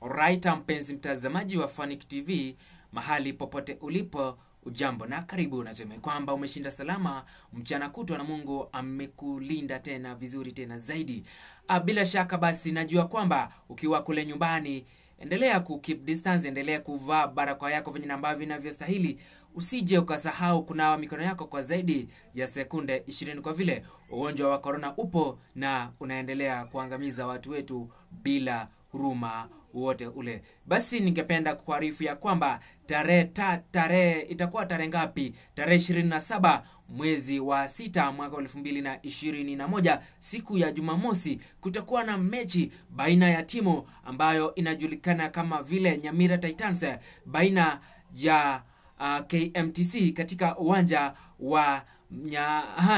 Alright, mpenzi mtazamaji wa Phonic TV mahali popote ulipo, ujambo na karibu. Natumai kwamba umeshinda salama mchana kutwa na Mungu amekulinda tena vizuri tena zaidi. Ah, bila shaka basi, najua kwamba ukiwa kule nyumbani endelea ku keep distance, endelea kuvaa barakoa yako venye ambavyo inavyostahili. Usije ukasahau kunawa mikono yako kwa zaidi ya sekunde 20 kwa vile ugonjwa wa korona upo na unaendelea kuangamiza watu wetu bila huruma wote ule. Basi ningependa kuharifu ya kwamba tarehe ta, tarehe itakuwa tarehe ngapi? Tarehe 27 mwezi wa sita mwaka elfu mbili na ishirini na moja siku ya Jumamosi kutakuwa na mechi baina ya timu ambayo inajulikana kama vile Nyamira Titans baina ya uh, KMTC katika uwanja wa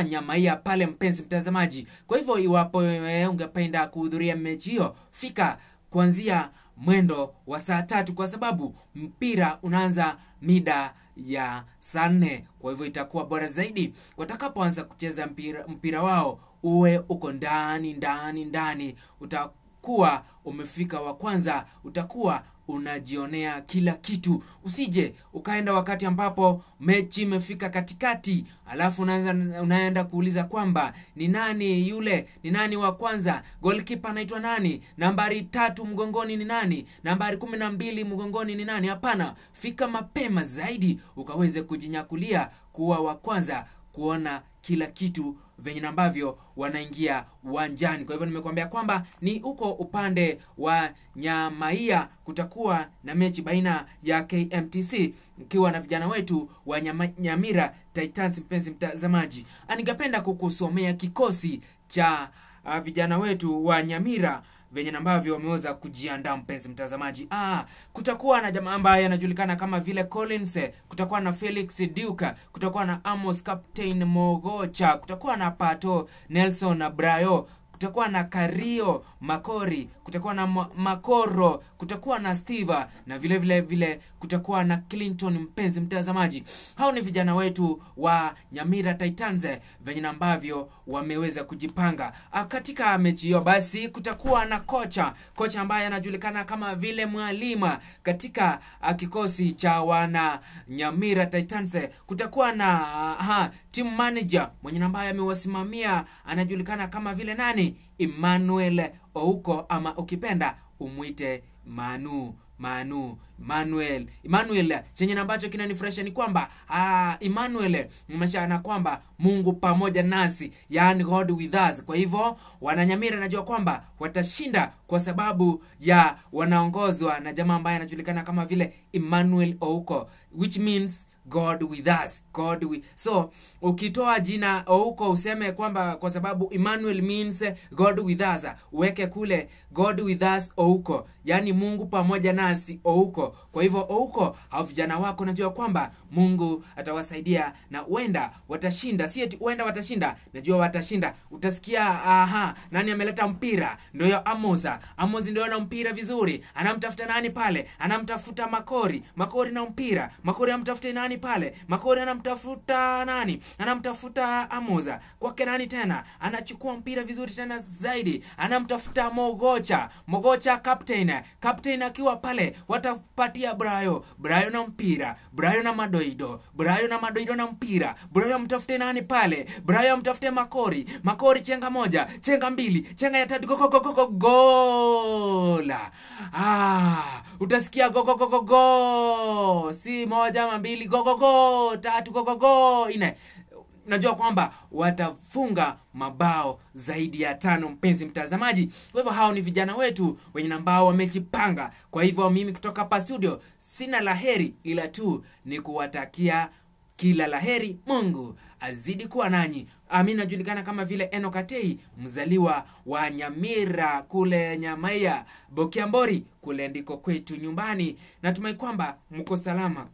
Nyamaia pale, mpenzi mtazamaji. Kwa hivyo iwapo wewe ungependa kuhudhuria mechi hiyo, fika kuanzia mwendo wa saa tatu kwa sababu mpira unaanza mida ya saa nne. Kwa hivyo itakuwa bora zaidi watakapoanza kucheza mpira, mpira wao uwe uko ndani ndani ndani, utakuwa umefika wa kwanza, utakuwa unajionea kila kitu. Usije ukaenda wakati ambapo mechi imefika katikati, alafu unaanza unaenda kuuliza kwamba ni nani yule, ni nani wa kwanza, goalkeeper anaitwa nani, nambari tatu mgongoni ni nani, nambari kumi na mbili mgongoni ni nani? Hapana, fika mapema zaidi ukaweze kujinyakulia kuwa wa kwanza kuona kila kitu venye ambavyo wanaingia uwanjani. Kwa hivyo nimekuambia kwamba ni huko upande wa Nyamaia kutakuwa na mechi baina ya KMTC ikiwa na vijana wetu wa nyama, Nyamira Titans. Mpenzi mtazamaji, ah, ningependa kukusomea kikosi cha uh, vijana wetu wa Nyamira venye ambavyo wameweza kujiandaa, mpenzi mtazamaji. Ah, kutakuwa na jamaa ambaye anajulikana kama vile Collins, kutakuwa na Felix Duka, kutakuwa na Amos Captain Mogocha, kutakuwa na Pato Nelson na Brayo kutakuwa na Kario Makori, kutakuwa na Makoro, kutakuwa na steve na vile vile vile kutakuwa na Clinton. Mpenzi mtazamaji, hao ni vijana wetu wa Nyamira Titans venye ambavyo wameweza kujipanga ah, katika mechi hiyo. Basi kutakuwa na kocha kocha ambaye anajulikana kama vile Mwalima katika ah, kikosi cha wana Nyamira Titans. Kutakuwa na ha, ah, team manager mwenye ambaye amewasimamia anajulikana kama vile nani ni Emmanuel Ouko, ama ukipenda umwite Manu Manu Manuel Emmanuel. Chenye ambacho kinanifurahisha ni kwamba ah, Emmanuel mashana kwamba Mungu pamoja nasi, yani God with us. Kwa hivyo wananyamira, najua kwamba watashinda kwa sababu ya wanaongozwa na jamaa ambaye anajulikana kama vile Emmanuel Ouko, which means god with us god with... so ukitoa jina huko useme kwamba kwa sababu emmanuel means god with us uweke kule god with us ouko yaani mungu pamoja nasi ouko kwa hivyo ouko au vijana wako najua kwamba mungu atawasaidia na uenda watashinda si eti uenda watashinda najua watashinda utasikia aha nani ameleta mpira ndoyo amosa amosi ndoyo na mpira vizuri anamtafuta nani pale anamtafuta makori makori na mpira makori amtafute nani pale Makori anamtafuta nani? Anamtafuta Amoza kwake nani tena, anachukua mpira vizuri tena zaidi, anamtafuta Mogocha, Mogocha captain, captain akiwa pale watapatia Brayo, Brayo na mpira, Brayo na Madoido, Brayo na Madoido na mpira, Brayo amtafute nani pale? Brayo amtafute Makori, Makori chenga moja, chenga mbili, chenga ya tatu, gogogogogo gola. Ah, utasikia gogogogogo, si moja mbili go gogogo tatu gogogo ine najua kwamba watafunga mabao zaidi ya tano mpenzi mtazamaji kwa hivyo hao ni vijana wetu wenye ambao wamejipanga kwa hivyo mimi kutoka pa studio sina laheri ila tu ni kuwatakia kila laheri mungu azidi kuwa nanyi mi najulikana kama vile enokatei mzaliwa wa nyamira kule nyamaia bokiambori kule ndiko kwetu nyumbani natumai kwamba mko salama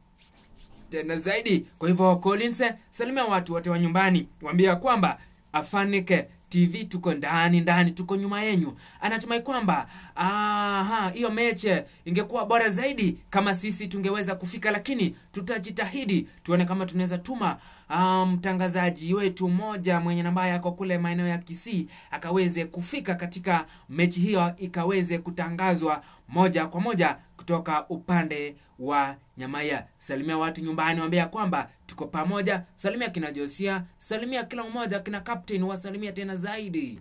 tena zaidi. Kwa hivyo Collins, salimia watu wote wa nyumbani, waambia kwamba Afanike TV tuko ndani ndani, tuko nyuma yenyu. Anatumai kwamba aha, hiyo meche ingekuwa bora zaidi kama sisi tungeweza kufika, lakini tutajitahidi tuone kama tunaweza tuma ah, mtangazaji um, wetu mmoja mwenye namba yako kule maeneo ya Kisii akaweze kufika katika mechi hiyo ikaweze kutangazwa moja kwa moja kutoka upande wa Nyamaya. Salimia watu nyumbani, waambia ya kwamba tuko pamoja. Salimia kina Josia, salimia kila mmoja, kina kapteni, wasalimia tena zaidi.